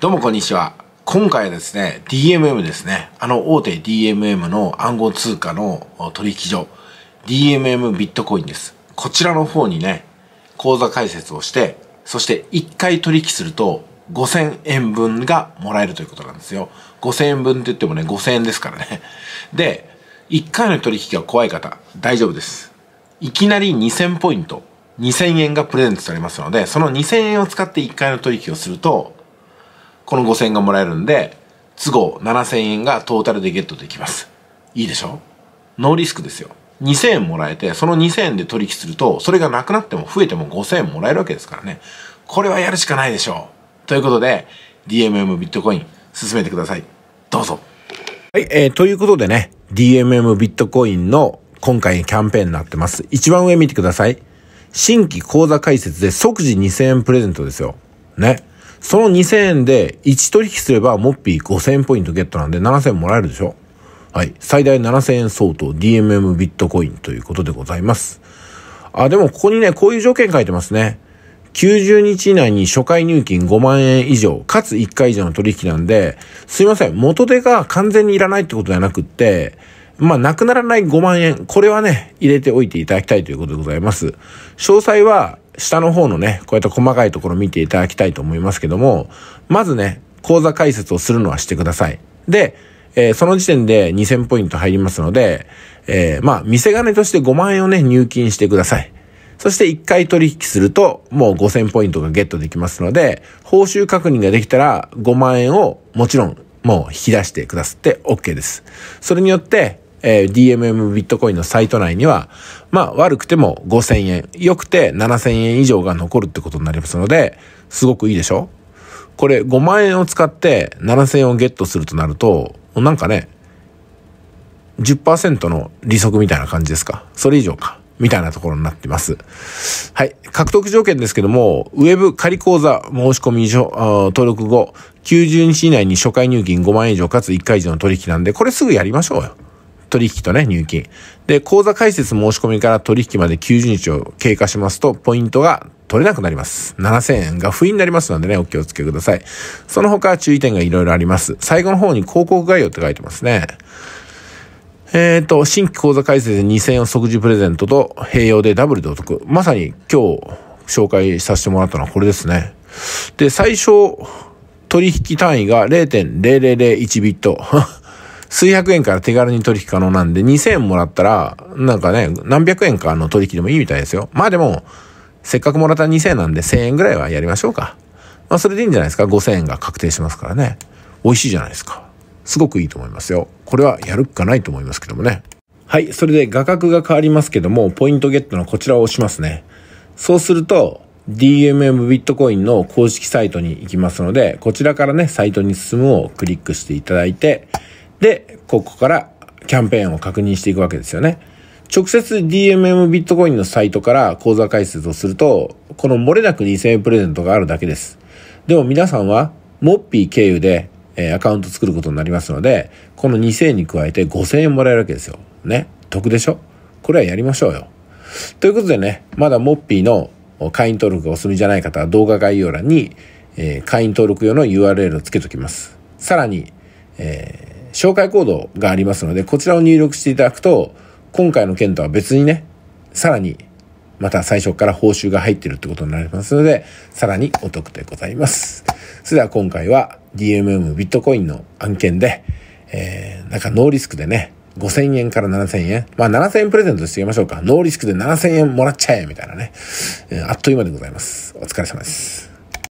どうもこんにちは。今回はですね、DMM ですね。あの大手 DMM の暗号通貨の取引所、DMM ビットコインです。こちらの方にね、口座開設をして、そして1回取引すると5000円分がもらえるということなんですよ。5000円分って言ってもね、5000円ですからね。で、1回の取引が怖い方、大丈夫です。いきなり2000ポイント、2000円がプレゼントされますので、その2000円を使って1回の取引をすると、この5000円がもらえるんで、都合7000円がトータルでゲットできます。いいでしょノーリスクですよ。2000円もらえて、その2000円で取引すると、それがなくなっても増えても5000円もらえるわけですからね。これはやるしかないでしょう。ということで、DMM ビットコイン進めてください。どうぞ。はい、えー、ということでね、DMM ビットコインの今回キャンペーンになってます。一番上見てください。新規講座開設で即時2000円プレゼントですよ。ね。その2000円で1取引すればモッピー5000ポイントゲットなんで7000もらえるでしょはい。最大7000円相当 DMM ビットコインということでございます。あ、でもここにね、こういう条件書いてますね。90日以内に初回入金5万円以上、かつ1回以上の取引なんで、すいません。元手が完全にいらないってことではなくって、まあ、なくならない5万円。これはね、入れておいていただきたいということでございます。詳細は、下の方のね、こうやって細かいところ見ていただきたいと思いますけども、まずね、講座解説をするのはしてください。で、えー、その時点で2000ポイント入りますので、えー、まあ、見せ金として5万円をね、入金してください。そして1回取引すると、もう5000ポイントがゲットできますので、報酬確認ができたら5万円をもちろんもう引き出してくださって OK です。それによって、えー、DMM ビットコインのサイト内には、まあ悪くても5000円、良くて7000円以上が残るってことになりますので、すごくいいでしょこれ5万円を使って7000円をゲットするとなると、なんかね、10%の利息みたいな感じですかそれ以上かみたいなところになってます。はい。獲得条件ですけども、ウェブ仮講座申し込み登録後、90日以内に初回入金5万円以上かつ1回以上の取引なんで、これすぐやりましょうよ。取引とね、入金。で、口座開設申し込みから取引まで90日を経過しますと、ポイントが取れなくなります。7000円が不意になりますのでね、お気をつけください。その他注意点がいろいろあります。最後の方に広告概要って書いてますね。えっ、ー、と、新規口座開設で2000円を即時プレゼントと併用でダブルでお得。まさに今日紹介させてもらったのはこれですね。で、最初、取引単位が0.0001ビット。数百円から手軽に取引可能なんで、2000円もらったら、なんかね、何百円かの取引でもいいみたいですよ。まあでも、せっかくもらった2000円なんで1000円ぐらいはやりましょうか。まあそれでいいんじゃないですか。5000円が確定しますからね。美味しいじゃないですか。すごくいいと思いますよ。これはやるっかないと思いますけどもね。はい。それで画角が変わりますけども、ポイントゲットのこちらを押しますね。そうすると、DMM ビットコインの公式サイトに行きますので、こちらからね、サイトに進むをクリックしていただいて、で、ここからキャンペーンを確認していくわけですよね。直接 DMM ビットコインのサイトから口座開設をすると、この漏れなく2000円プレゼントがあるだけです。でも皆さんは、モッピー経由で、えー、アカウント作ることになりますので、この2000円に加えて5000円もらえるわけですよ。ね。得でしょこれはやりましょうよ。ということでね、まだモッピーの会員登録がお済みじゃない方は動画概要欄に、えー、会員登録用の URL をつけときます。さらに、えー紹介コードがありますので、こちらを入力していただくと、今回の件とは別にね、さらに、また最初から報酬が入ってるってことになりますので、さらにお得でございます。それでは今回は DMM ビットコインの案件で、えー、なんかノーリスクでね、5000円から7000円。まあ7000円プレゼントしてみましょうか。ノーリスクで7000円もらっちゃえみたいなね、あっという間でございます。お疲れ様です。